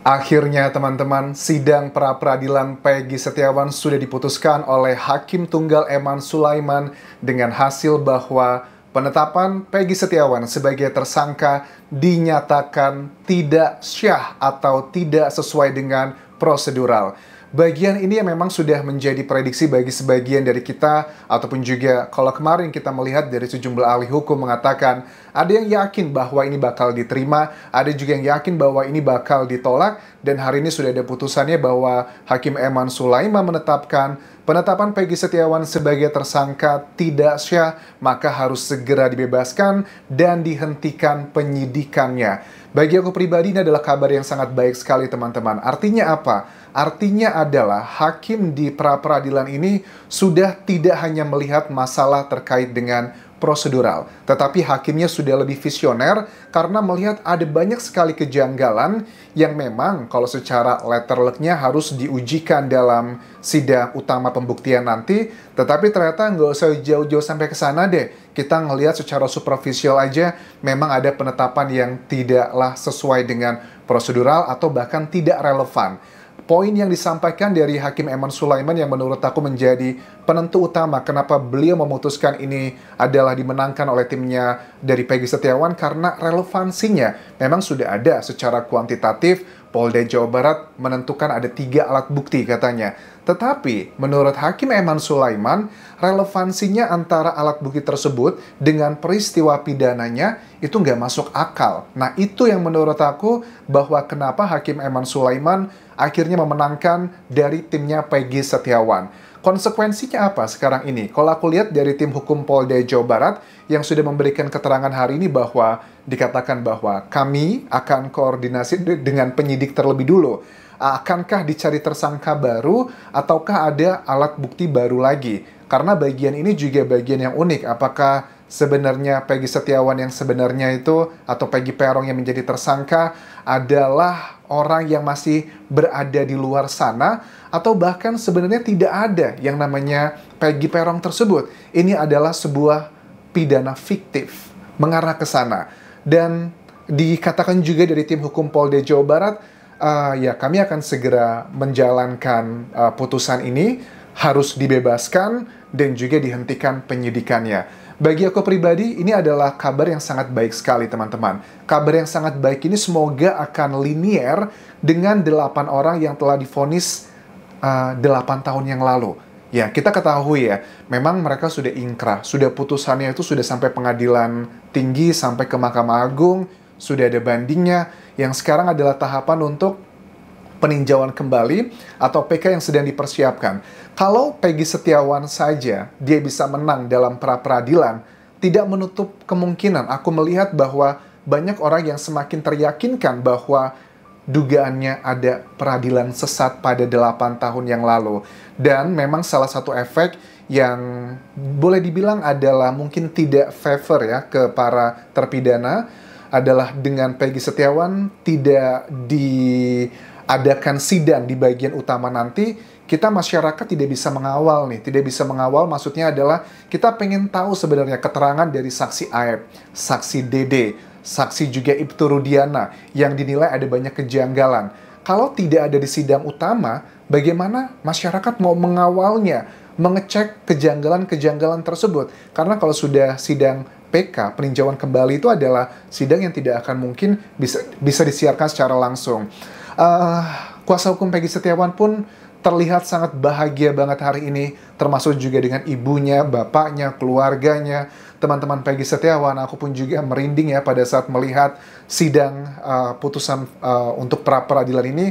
Akhirnya teman-teman, sidang pra-peradilan Peggy Setiawan sudah diputuskan oleh Hakim Tunggal Eman Sulaiman dengan hasil bahwa penetapan Peggy Setiawan sebagai tersangka dinyatakan tidak syah atau tidak sesuai dengan prosedural bagian ini yang memang sudah menjadi prediksi bagi sebagian dari kita ataupun juga kalau kemarin kita melihat dari sejumlah ahli hukum mengatakan ada yang yakin bahwa ini bakal diterima, ada juga yang yakin bahwa ini bakal ditolak dan hari ini sudah ada putusannya bahwa Hakim Eman Sulaiman menetapkan penetapan Peggy Setiawan sebagai tersangka tidak syah maka harus segera dibebaskan dan dihentikan penyidikannya. Bagi aku pribadi ini adalah kabar yang sangat baik sekali teman-teman. Artinya apa? Artinya adalah hakim di pra-peradilan ini sudah tidak hanya melihat masalah terkait dengan prosedural, tetapi hakimnya sudah lebih visioner karena melihat ada banyak sekali kejanggalan yang memang kalau secara letter nya harus diujikan dalam sidang utama pembuktian nanti, tetapi ternyata nggak usah jauh-jauh sampai ke sana deh. Kita ngelihat secara superficial aja memang ada penetapan yang tidaklah sesuai dengan prosedural atau bahkan tidak relevan poin yang disampaikan dari Hakim Eman Sulaiman yang menurut aku menjadi penentu utama kenapa beliau memutuskan ini adalah dimenangkan oleh timnya dari Peggy Setiawan karena relevansinya memang sudah ada secara kuantitatif Polda Jawa Barat menentukan ada tiga alat bukti katanya. Tetapi, menurut Hakim Eman Sulaiman, relevansinya antara alat bukti tersebut dengan peristiwa pidananya itu nggak masuk akal. Nah, itu yang menurut aku bahwa kenapa Hakim Eman Sulaiman akhirnya memenangkan dari timnya Peggy Setiawan. Konsekuensinya apa sekarang ini? Kalau aku lihat dari tim hukum Polda Jawa Barat yang sudah memberikan keterangan hari ini bahwa dikatakan bahwa kami akan koordinasi dengan penyidik terlebih dulu. Ah, akankah dicari tersangka baru ataukah ada alat bukti baru lagi? Karena bagian ini juga bagian yang unik. Apakah sebenarnya Peggy Setiawan yang sebenarnya itu atau Peggy Perong yang menjadi tersangka adalah orang yang masih berada di luar sana atau bahkan sebenarnya tidak ada yang namanya Peggy Perong tersebut. Ini adalah sebuah pidana fiktif mengarah ke sana dan dikatakan juga dari tim hukum Polda Jawa Barat uh, ya kami akan segera menjalankan uh, putusan ini harus dibebaskan dan juga dihentikan penyidikannya. Bagi aku pribadi, ini adalah kabar yang sangat baik sekali, teman-teman. Kabar yang sangat baik ini semoga akan linier dengan delapan orang yang telah difonis uh, tahun yang lalu. Ya, kita ketahui ya, memang mereka sudah ingkrah, sudah putusannya itu sudah sampai pengadilan tinggi, sampai ke Mahkamah Agung, sudah ada bandingnya, yang sekarang adalah tahapan untuk peninjauan kembali atau PK yang sedang dipersiapkan. Kalau Peggy Setiawan saja, dia bisa menang dalam pra-peradilan, tidak menutup kemungkinan aku melihat bahwa banyak orang yang semakin teryakinkan bahwa dugaannya ada peradilan sesat pada 8 tahun yang lalu. Dan memang salah satu efek yang boleh dibilang adalah mungkin tidak favor ya ke para terpidana adalah dengan Peggy Setiawan tidak diadakan sidang di bagian utama nanti kita masyarakat tidak bisa mengawal nih tidak bisa mengawal maksudnya adalah kita pengen tahu sebenarnya keterangan dari saksi Aep, saksi Dede, Saksi juga Ibtu Rudiana yang dinilai ada banyak kejanggalan. Kalau tidak ada di sidang utama, bagaimana masyarakat mau mengawalnya, mengecek kejanggalan-kejanggalan tersebut? Karena kalau sudah sidang PK, peninjauan kembali itu adalah sidang yang tidak akan mungkin bisa bisa disiarkan secara langsung. Uh, kuasa hukum Peggy Setiawan pun terlihat sangat bahagia banget hari ini, termasuk juga dengan ibunya, bapaknya, keluarganya, teman-teman Peggy Setiawan. Aku pun juga merinding ya pada saat melihat sidang uh, putusan uh, untuk pra peradilan ini.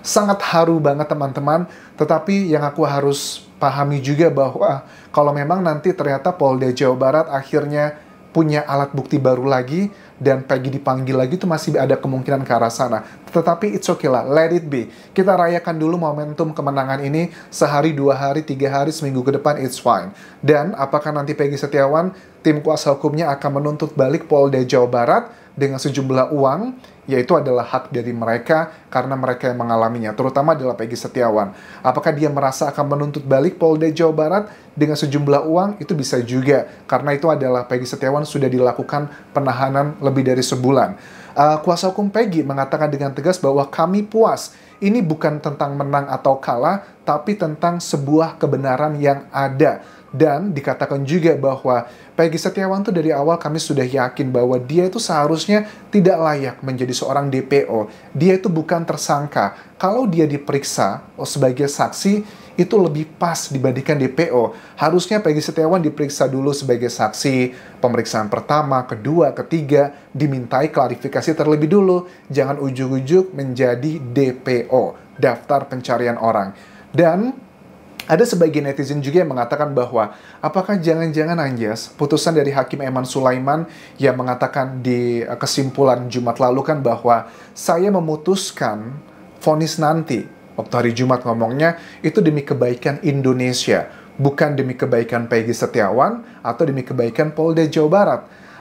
Sangat haru banget teman-teman, tetapi yang aku harus pahami juga bahwa kalau memang nanti ternyata Polda Jawa Barat akhirnya punya alat bukti baru lagi dan Peggy dipanggil lagi itu masih ada kemungkinan ke arah sana. Tetapi it's okay lah, let it be. Kita rayakan dulu momentum kemenangan ini sehari, dua hari, tiga hari, seminggu ke depan, it's fine. Dan apakah nanti Peggy Setiawan, tim kuasa hukumnya akan menuntut balik Polda Jawa Barat dengan sejumlah uang, yaitu adalah hak dari mereka karena mereka yang mengalaminya, terutama adalah Peggy Setiawan. Apakah dia merasa akan menuntut balik Polda Jawa Barat dengan sejumlah uang? Itu bisa juga, karena itu adalah Peggy Setiawan sudah dilakukan penahanan lebih dari sebulan. Uh, kuasa hukum Peggy mengatakan dengan tegas bahwa kami puas ini bukan tentang menang atau kalah, tapi tentang sebuah kebenaran yang ada. Dan dikatakan juga bahwa Peggy Setiawan tuh dari awal kami sudah yakin bahwa dia itu seharusnya tidak layak menjadi seorang DPO. Dia itu bukan tersangka. Kalau dia diperiksa oh, sebagai saksi, itu lebih pas dibandingkan DPO. Harusnya Peggy Setiawan diperiksa dulu sebagai saksi, pemeriksaan pertama, kedua, ketiga, dimintai klarifikasi terlebih dulu. Jangan ujuk-ujuk menjadi DPO, daftar pencarian orang. Dan ada sebagian netizen juga yang mengatakan bahwa apakah jangan-jangan Anjas putusan dari Hakim Eman Sulaiman yang mengatakan di eh, kesimpulan Jumat lalu kan bahwa saya memutuskan vonis nanti waktu hari Jumat ngomongnya itu demi kebaikan Indonesia, bukan demi kebaikan Peggy Setiawan atau demi kebaikan Polda Jawa Barat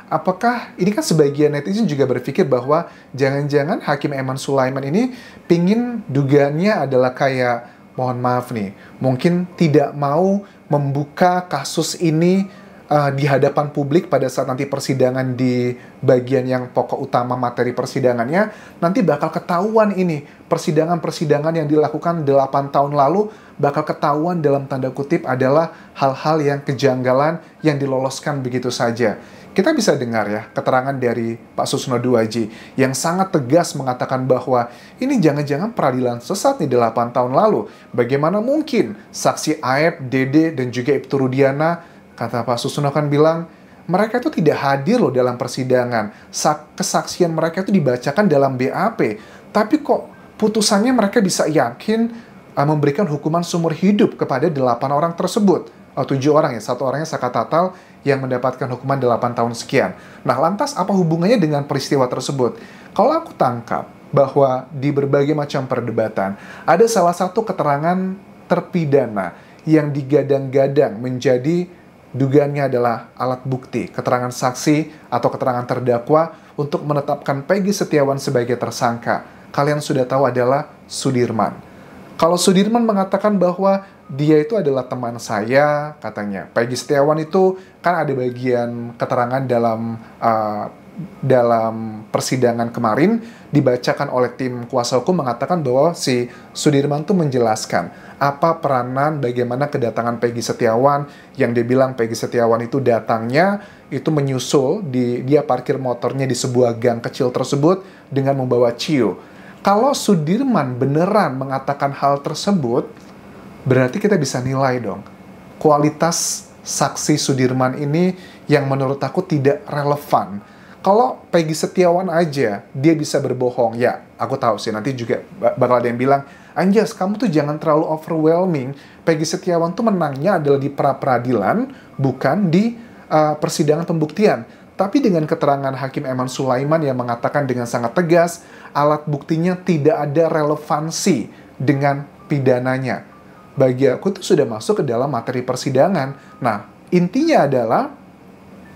apakah ini kan sebagian netizen juga berpikir bahwa jangan-jangan Hakim Eman Sulaiman ini pingin dugaannya adalah kayak mohon maaf nih, mungkin tidak mau membuka kasus ini uh, di hadapan publik pada saat nanti persidangan di bagian yang pokok utama materi persidangannya, nanti bakal ketahuan ini persidangan-persidangan yang dilakukan 8 tahun lalu bakal ketahuan dalam tanda kutip adalah hal-hal yang kejanggalan yang diloloskan begitu saja kita bisa dengar ya keterangan dari Pak Susno 2J yang sangat tegas mengatakan bahwa ini jangan-jangan peradilan sesat nih 8 tahun lalu. Bagaimana mungkin saksi Aep, Dede, dan juga Ibtu Rudiana, kata Pak Susno kan bilang, mereka itu tidak hadir loh dalam persidangan. kesaksian mereka itu dibacakan dalam BAP. Tapi kok putusannya mereka bisa yakin eh, memberikan hukuman seumur hidup kepada delapan orang tersebut Oh, tujuh orang ya, satu orangnya Saka Tatal yang mendapatkan hukuman 8 tahun sekian. Nah, lantas apa hubungannya dengan peristiwa tersebut? Kalau aku tangkap bahwa di berbagai macam perdebatan ada salah satu keterangan terpidana yang digadang-gadang menjadi dugaannya adalah alat bukti, keterangan saksi atau keterangan terdakwa untuk menetapkan Peggy Setiawan sebagai tersangka. Kalian sudah tahu adalah Sudirman. Kalau Sudirman mengatakan bahwa dia itu adalah teman saya katanya. Peggy Setiawan itu kan ada bagian keterangan dalam uh, dalam persidangan kemarin dibacakan oleh tim kuasa hukum mengatakan bahwa si Sudirman itu menjelaskan apa peranan bagaimana kedatangan Peggy Setiawan yang dia bilang Peggy Setiawan itu datangnya itu menyusul di dia parkir motornya di sebuah gang kecil tersebut dengan membawa Cio. Kalau Sudirman beneran mengatakan hal tersebut, berarti kita bisa nilai dong kualitas saksi Sudirman ini yang menurut aku tidak relevan. Kalau Peggy Setiawan aja, dia bisa berbohong. Ya, aku tahu sih, nanti juga bakal ada yang bilang, Anjas, kamu tuh jangan terlalu overwhelming. Peggy Setiawan tuh menangnya adalah di pra-peradilan, bukan di uh, persidangan pembuktian. Tapi dengan keterangan Hakim Eman Sulaiman yang mengatakan dengan sangat tegas, alat buktinya tidak ada relevansi dengan pidananya bagi aku itu sudah masuk ke dalam materi persidangan. Nah, intinya adalah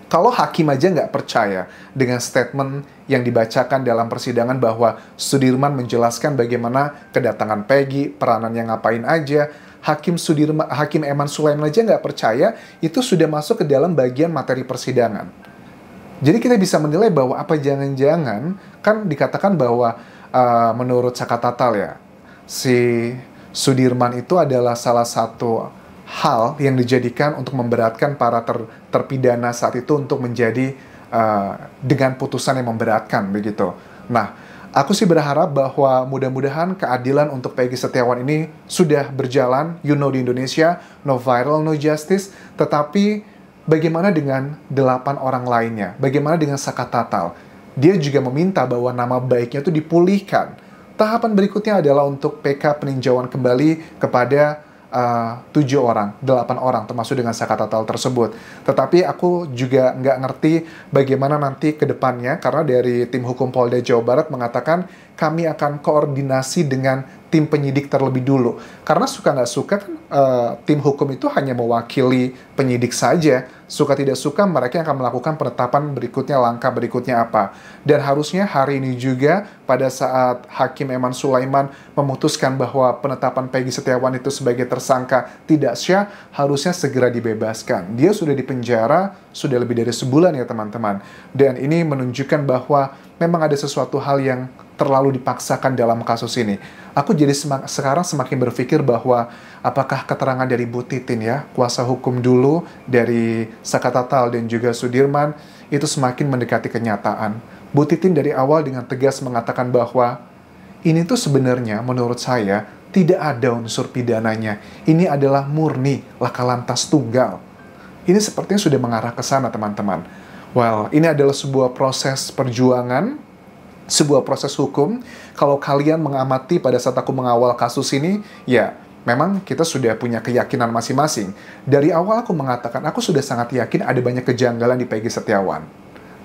kalau hakim aja nggak percaya dengan statement yang dibacakan dalam persidangan bahwa Sudirman menjelaskan bagaimana kedatangan Peggy, peranan yang ngapain aja, Hakim Sudirman, Hakim Eman Sulaiman aja nggak percaya, itu sudah masuk ke dalam bagian materi persidangan. Jadi kita bisa menilai bahwa apa jangan-jangan kan dikatakan bahwa uh, menurut Sakatatal ya si Sudirman itu adalah salah satu hal yang dijadikan untuk memberatkan para ter, terpidana saat itu untuk menjadi uh, dengan putusan yang memberatkan begitu. Nah, aku sih berharap bahwa mudah-mudahan keadilan untuk Peggy Setiawan ini sudah berjalan, you know di Indonesia, no viral, no justice, tetapi bagaimana dengan delapan orang lainnya? Bagaimana dengan Saka Tatal? Dia juga meminta bahwa nama baiknya itu dipulihkan Tahapan berikutnya adalah untuk PK peninjauan kembali kepada eh, tujuh orang, delapan orang, termasuk dengan saka total tersebut. Tetapi aku juga nggak ngerti bagaimana nanti ke depannya, karena dari tim hukum Polda Jawa Barat mengatakan kami akan koordinasi dengan tim penyidik terlebih dulu. Karena suka nggak suka kan uh, tim hukum itu hanya mewakili penyidik saja. Suka tidak suka mereka yang akan melakukan penetapan berikutnya langkah berikutnya apa. Dan harusnya hari ini juga pada saat Hakim Eman Sulaiman memutuskan bahwa penetapan Peggy Setiawan itu sebagai tersangka tidak syah harusnya segera dibebaskan. Dia sudah dipenjara sudah lebih dari sebulan ya teman-teman. Dan ini menunjukkan bahwa memang ada sesuatu hal yang terlalu dipaksakan dalam kasus ini. Aku jadi semak, sekarang semakin berpikir bahwa apakah keterangan dari Bu Titin ya, kuasa hukum dulu dari Sakatatal dan juga Sudirman itu semakin mendekati kenyataan. Bu Titin dari awal dengan tegas mengatakan bahwa ini tuh sebenarnya menurut saya tidak ada unsur pidananya. Ini adalah murni laka lantas tunggal. Ini sepertinya sudah mengarah ke sana teman-teman Well, ini adalah sebuah proses perjuangan, sebuah proses hukum. Kalau kalian mengamati pada saat aku mengawal kasus ini, ya memang kita sudah punya keyakinan masing-masing. Dari awal aku mengatakan, aku sudah sangat yakin ada banyak kejanggalan di Peggy Setiawan.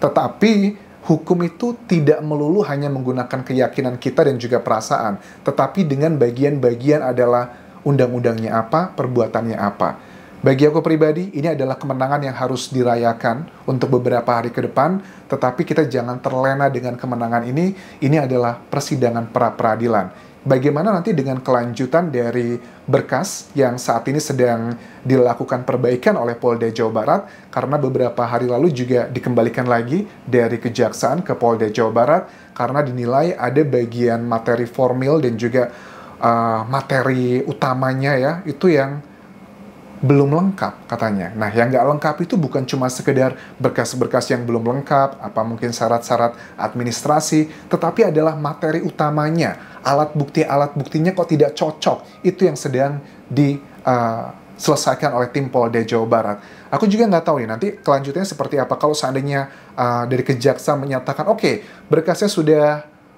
Tetapi, hukum itu tidak melulu hanya menggunakan keyakinan kita dan juga perasaan, tetapi dengan bagian-bagian adalah undang-undangnya apa, perbuatannya apa. Bagi aku pribadi, ini adalah kemenangan yang harus dirayakan untuk beberapa hari ke depan, tetapi kita jangan terlena dengan kemenangan ini. Ini adalah persidangan pra-peradilan. Bagaimana nanti dengan kelanjutan dari berkas yang saat ini sedang dilakukan perbaikan oleh Polda Jawa Barat karena beberapa hari lalu juga dikembalikan lagi dari kejaksaan ke Polda Jawa Barat karena dinilai ada bagian materi formil dan juga uh, materi utamanya ya itu yang belum lengkap katanya. Nah, yang nggak lengkap itu bukan cuma sekedar berkas-berkas yang belum lengkap, apa mungkin syarat-syarat administrasi, tetapi adalah materi utamanya, alat bukti-alat buktinya kok tidak cocok. Itu yang sedang diselesaikan eh, uh, oleh tim Polda Jawa Barat. Aku juga nggak tahu nih nanti kelanjutannya seperti apa kalau seandainya uh, dari kejaksaan menyatakan oke okay, berkasnya sudah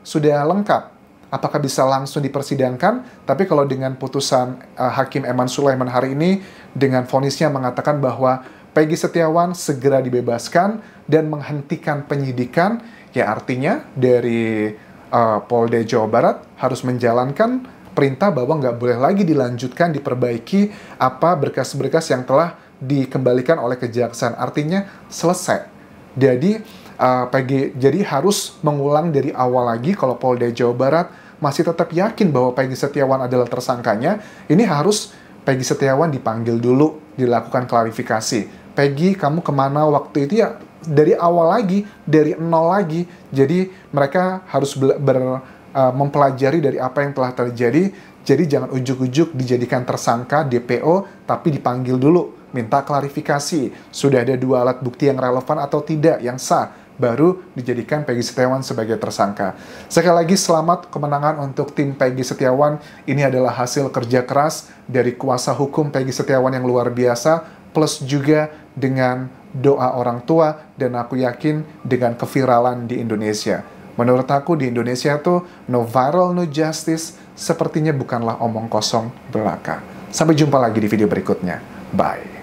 sudah lengkap, apakah bisa langsung dipersidangkan. Tapi kalau dengan putusan uh, Hakim Eman Sulaiman hari ini dengan fonisnya mengatakan bahwa Peggy Setiawan segera dibebaskan dan menghentikan penyidikan, ya artinya dari uh, Polda Jawa Barat harus menjalankan perintah bahwa nggak boleh lagi dilanjutkan, diperbaiki apa berkas-berkas yang telah dikembalikan oleh kejaksaan. Artinya selesai. Jadi uh, eh, PG jadi harus mengulang dari awal lagi kalau Polda Jawa Barat masih tetap yakin bahwa Peggy Setiawan adalah tersangkanya, ini harus Peggy Setiawan dipanggil dulu, dilakukan klarifikasi. Peggy, kamu kemana waktu itu ya? Dari awal lagi, dari nol lagi. Jadi mereka harus ber, ber, mempelajari dari apa yang telah terjadi. Jadi jangan ujuk-ujuk dijadikan tersangka DPO, tapi dipanggil dulu, minta klarifikasi. Sudah ada dua alat bukti yang relevan atau tidak yang sah baru dijadikan Peggy Setiawan sebagai tersangka. Sekali lagi selamat kemenangan untuk tim Peggy Setiawan. Ini adalah hasil kerja keras dari kuasa hukum Peggy Setiawan yang luar biasa plus juga dengan doa orang tua dan aku yakin dengan keviralan di Indonesia. Menurut aku di Indonesia tuh no viral no justice sepertinya bukanlah omong kosong belaka. Sampai jumpa lagi di video berikutnya. Bye.